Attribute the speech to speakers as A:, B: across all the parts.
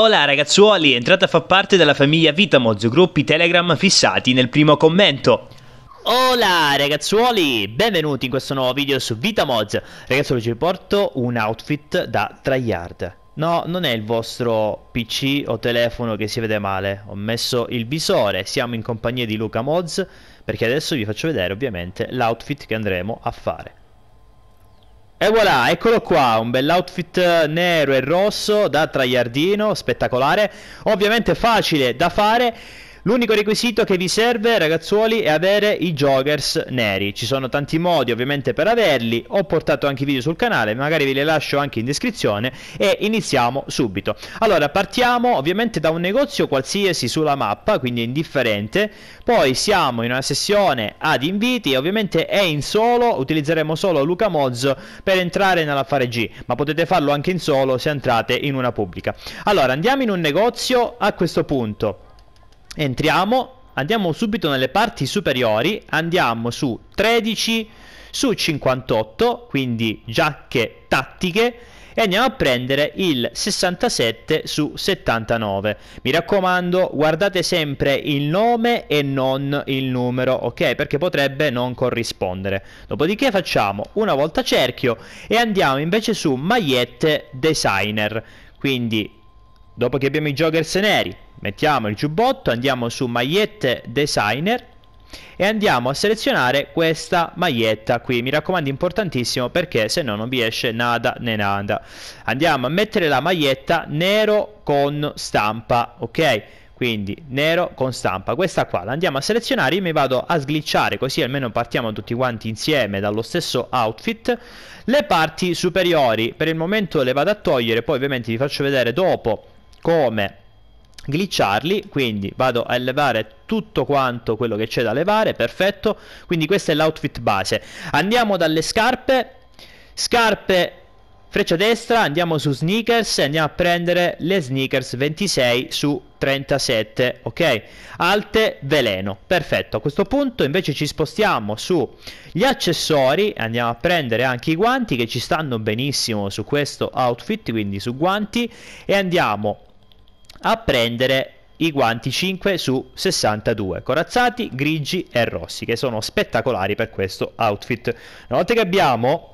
A: Hola ragazzuoli, entrate a far parte della famiglia Vitamoz, gruppi Telegram fissati nel primo commento. Hola ragazzuoli, benvenuti in questo nuovo video su Vitamoz. Ragazzuoli ci porto un outfit da tryhard. No, non è il vostro PC o telefono che si vede male. Ho messo il visore, siamo in compagnia di Luca Moz, perché adesso vi faccio vedere ovviamente l'outfit che andremo a fare. E voilà, eccolo qua, un bell'outfit nero e rosso da traiardino, spettacolare, ovviamente facile da fare L'unico requisito che vi serve, ragazzuoli, è avere i joggers neri. Ci sono tanti modi ovviamente per averli, ho portato anche i video sul canale, magari ve li lascio anche in descrizione e iniziamo subito. Allora, partiamo ovviamente da un negozio qualsiasi sulla mappa, quindi indifferente, poi siamo in una sessione ad inviti, ovviamente è in solo, utilizzeremo solo Luca Moz per entrare nell'affare G, ma potete farlo anche in solo se entrate in una pubblica. Allora, andiamo in un negozio a questo punto entriamo, andiamo subito nelle parti superiori, andiamo su 13, su 58, quindi giacche tattiche, e andiamo a prendere il 67 su 79. Mi raccomando, guardate sempre il nome e non il numero, ok? Perché potrebbe non corrispondere. Dopodiché facciamo una volta cerchio e andiamo invece su magliette designer. Quindi, dopo che abbiamo i joggers neri, Mettiamo il giubbotto, andiamo su magliette designer e andiamo a selezionare questa maglietta qui mi raccomando importantissimo perché se no non vi esce nada né nada andiamo a mettere la maglietta nero con stampa ok quindi nero con stampa questa qua la andiamo a selezionare io mi vado a sglicciare così almeno partiamo tutti quanti insieme dallo stesso outfit le parti superiori per il momento le vado a togliere poi ovviamente vi faccio vedere dopo come glitcharli quindi vado a elevare tutto quanto quello che c'è da levare perfetto quindi questo è l'outfit base andiamo dalle scarpe scarpe freccia destra andiamo su sneakers e andiamo a prendere le sneakers 26 su 37 ok alte veleno perfetto a questo punto invece ci spostiamo su gli accessori andiamo a prendere anche i guanti che ci stanno benissimo su questo outfit quindi su guanti e andiamo a prendere i guanti 5 su 62 corazzati, grigi e rossi che sono spettacolari per questo outfit una volta che abbiamo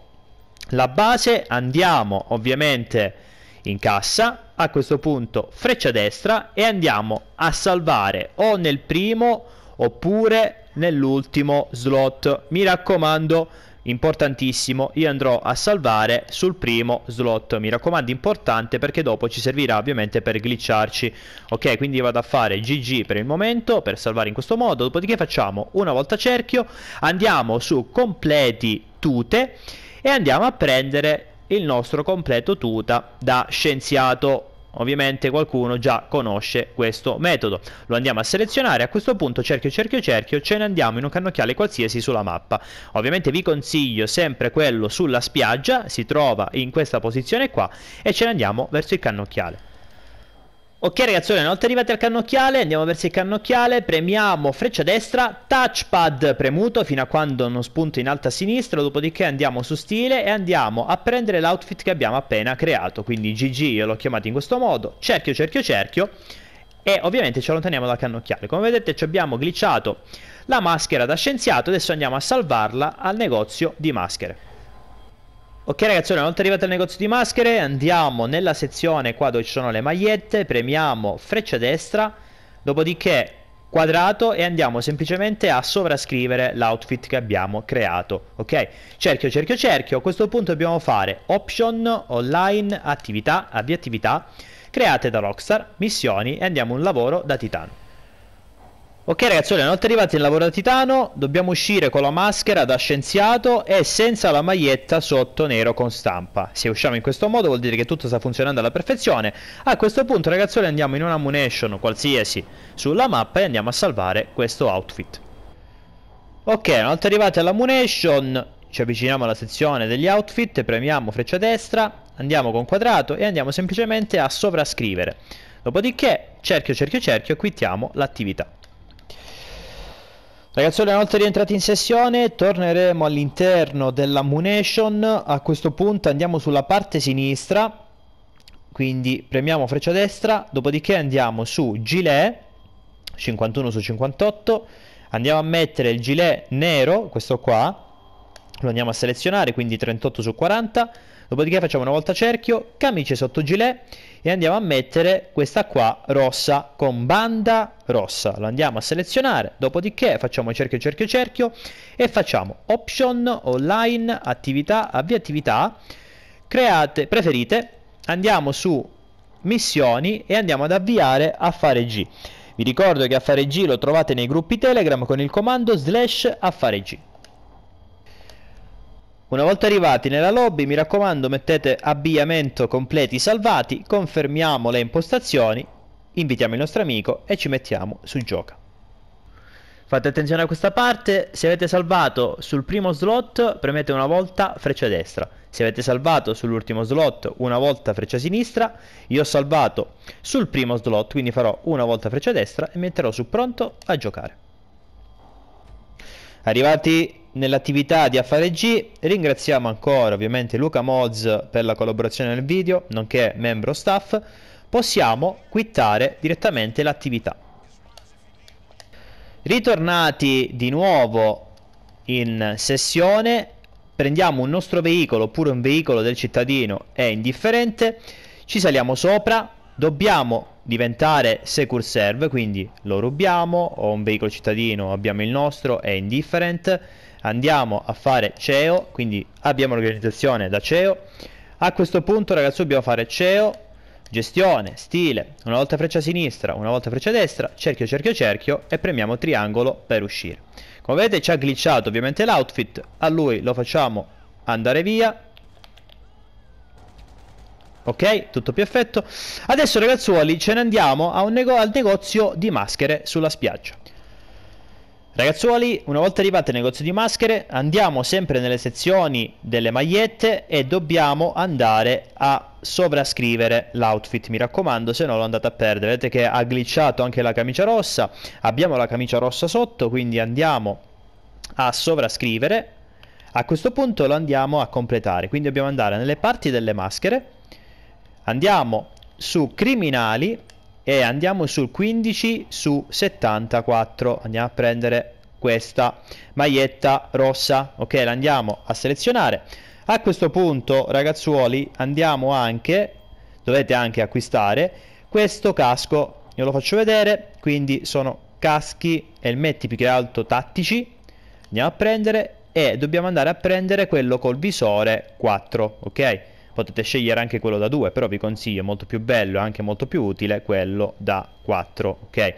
A: la base andiamo ovviamente in cassa a questo punto freccia destra e andiamo a salvare o nel primo oppure nell'ultimo slot mi raccomando importantissimo io andrò a salvare sul primo slot mi raccomando importante perché dopo ci servirà ovviamente per glitcharci ok quindi vado a fare gg per il momento per salvare in questo modo dopodiché facciamo una volta cerchio andiamo su completi tute e andiamo a prendere il nostro completo tuta da scienziato Ovviamente qualcuno già conosce questo metodo. Lo andiamo a selezionare, a questo punto cerchio, cerchio, cerchio, ce ne andiamo in un cannocchiale qualsiasi sulla mappa. Ovviamente vi consiglio sempre quello sulla spiaggia, si trova in questa posizione qua e ce ne andiamo verso il cannocchiale. Ok ragazzi, una volta arrivati al cannocchiale, andiamo verso il cannocchiale, premiamo freccia destra, touchpad premuto fino a quando non spunto in alto a sinistra, dopodiché andiamo su stile e andiamo a prendere l'outfit che abbiamo appena creato, quindi GG io l'ho chiamato in questo modo, cerchio, cerchio, cerchio, e ovviamente ci allontaniamo dal cannocchiale. Come vedete ci abbiamo glitchato la maschera da scienziato, adesso andiamo a salvarla al negozio di maschere. Ok ragazzi, una volta arrivati al negozio di maschere andiamo nella sezione qua dove ci sono le magliette, premiamo freccia destra, dopodiché quadrato e andiamo semplicemente a sovrascrivere l'outfit che abbiamo creato, ok? Cerchio, cerchio, cerchio, a questo punto dobbiamo fare option, online, attività, avvia attività, create da Rockstar, missioni e andiamo un lavoro da Titano. Ok ragazzi, una volta arrivati nel lavoro da Titano dobbiamo uscire con la maschera da scienziato e senza la maglietta sotto nero con stampa. Se usciamo in questo modo vuol dire che tutto sta funzionando alla perfezione. A questo punto ragazzi, andiamo in una ammunition qualsiasi sulla mappa e andiamo a salvare questo outfit. Ok, una volta arrivati alla all'ammunition ci avviciniamo alla sezione degli outfit, premiamo freccia destra, andiamo con quadrato e andiamo semplicemente a sovrascrivere. Dopodiché cerchio cerchio cerchio quittiamo l'attività. Ragazzi, una volta rientrati in sessione, torneremo all'interno dell'ammunition. A questo punto andiamo sulla parte sinistra, quindi premiamo freccia destra, dopodiché andiamo su gilet, 51 su 58, andiamo a mettere il gilet nero, questo qua, lo andiamo a selezionare, quindi 38 su 40, dopodiché facciamo una volta cerchio camice sotto gilet e andiamo a mettere questa qua rossa con banda rossa Lo andiamo a selezionare dopodiché facciamo cerchio cerchio cerchio e facciamo option online attività avvia attività create preferite andiamo su missioni e andiamo ad avviare affare G vi ricordo che affare G lo trovate nei gruppi Telegram con il comando slash affare G. Una volta arrivati nella lobby, mi raccomando, mettete abbigliamento completi salvati, confermiamo le impostazioni, invitiamo il nostro amico e ci mettiamo su gioca. Fate attenzione a questa parte, se avete salvato sul primo slot premete una volta freccia destra, se avete salvato sull'ultimo slot una volta freccia sinistra, io ho salvato sul primo slot quindi farò una volta freccia destra e metterò su pronto a giocare. Arrivati nell'attività di Affare G ringraziamo ancora ovviamente Luca Moz per la collaborazione nel video, nonché membro staff. Possiamo quittare direttamente l'attività. Ritornati di nuovo in sessione, prendiamo un nostro veicolo oppure un veicolo del cittadino, è indifferente, ci saliamo sopra, dobbiamo diventare secure serve, quindi lo rubiamo, o un veicolo cittadino, abbiamo il nostro, è indifferent, andiamo a fare CEO, quindi abbiamo l'organizzazione da CEO, a questo punto ragazzi dobbiamo fare CEO, gestione, stile, una volta freccia sinistra, una volta freccia destra, cerchio, cerchio, cerchio e premiamo triangolo per uscire. Come vedete ci ha glitchato ovviamente l'outfit, a lui lo facciamo andare via, Ok, tutto perfetto. Adesso ragazzuoli ce ne andiamo nego al negozio di maschere sulla spiaggia. Ragazzuoli, una volta arrivati al negozio di maschere, andiamo sempre nelle sezioni delle magliette e dobbiamo andare a sovrascrivere l'outfit, mi raccomando, se no lo andate a perdere. Vedete che ha glitchato anche la camicia rossa, abbiamo la camicia rossa sotto, quindi andiamo a sovrascrivere. A questo punto lo andiamo a completare, quindi dobbiamo andare nelle parti delle maschere Andiamo su criminali e andiamo sul 15 su 74. Andiamo a prendere questa maglietta rossa. Ok, la andiamo a selezionare. A questo punto, ragazzuoli, andiamo anche, dovete anche acquistare, questo casco. Io lo faccio vedere, quindi sono caschi, elmetti più che altro tattici. Andiamo a prendere e dobbiamo andare a prendere quello col visore 4, ok? potete scegliere anche quello da 2, però vi consiglio, molto più bello e anche molto più utile quello da 4, ok?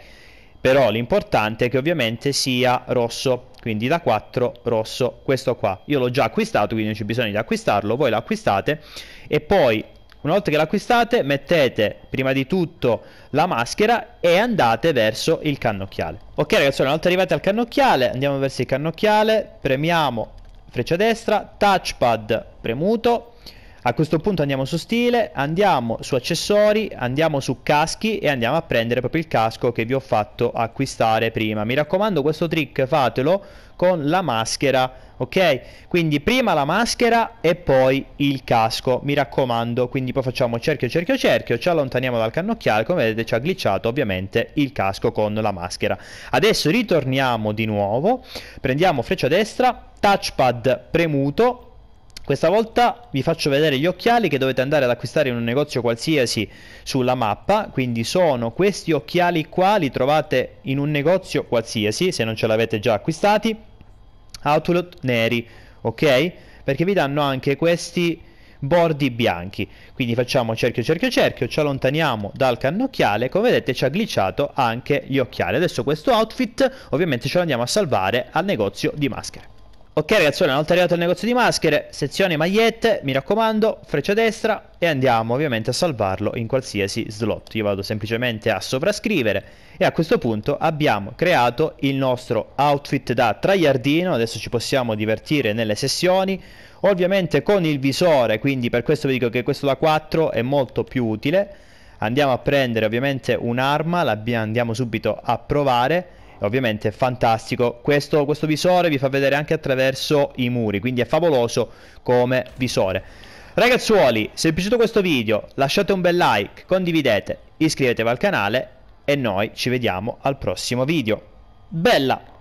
A: Però l'importante è che ovviamente sia rosso, quindi da 4 rosso questo qua. Io l'ho già acquistato, quindi non c'è bisogno di acquistarlo, voi l'acquistate e poi una volta che l'acquistate mettete prima di tutto la maschera e andate verso il cannocchiale. Ok ragazzi, una volta arrivati al cannocchiale andiamo verso il cannocchiale, premiamo freccia destra, touchpad premuto, a questo punto andiamo su stile, andiamo su accessori, andiamo su caschi e andiamo a prendere proprio il casco che vi ho fatto acquistare prima. Mi raccomando questo trick fatelo con la maschera, ok? Quindi prima la maschera e poi il casco, mi raccomando. Quindi poi facciamo cerchio, cerchio, cerchio, ci allontaniamo dal cannocchiale, come vedete ci ha glitchato ovviamente il casco con la maschera. Adesso ritorniamo di nuovo, prendiamo freccia destra, touchpad premuto questa volta vi faccio vedere gli occhiali che dovete andare ad acquistare in un negozio qualsiasi sulla mappa, quindi sono questi occhiali qua, li trovate in un negozio qualsiasi, se non ce l'avete già acquistati, Outlet neri, ok? Perché vi danno anche questi bordi bianchi, quindi facciamo cerchio, cerchio, cerchio, ci allontaniamo dal cannocchiale, come vedete ci ha glitchato anche gli occhiali. Adesso questo outfit ovviamente ce lo andiamo a salvare al negozio di maschere. Ok ragazzi, una volta arrivato al negozio di maschere, sezione magliette, mi raccomando, freccia destra e andiamo ovviamente a salvarlo in qualsiasi slot. Io vado semplicemente a sovrascrivere e a questo punto abbiamo creato il nostro outfit da traiardino, adesso ci possiamo divertire nelle sessioni, ovviamente con il visore, quindi per questo vi dico che questo da 4 è molto più utile. Andiamo a prendere ovviamente un'arma, la andiamo subito a provare ovviamente è fantastico. Questo, questo visore vi fa vedere anche attraverso i muri, quindi è favoloso come visore. Ragazzuoli, se vi è piaciuto questo video lasciate un bel like, condividete, iscrivetevi al canale e noi ci vediamo al prossimo video. Bella!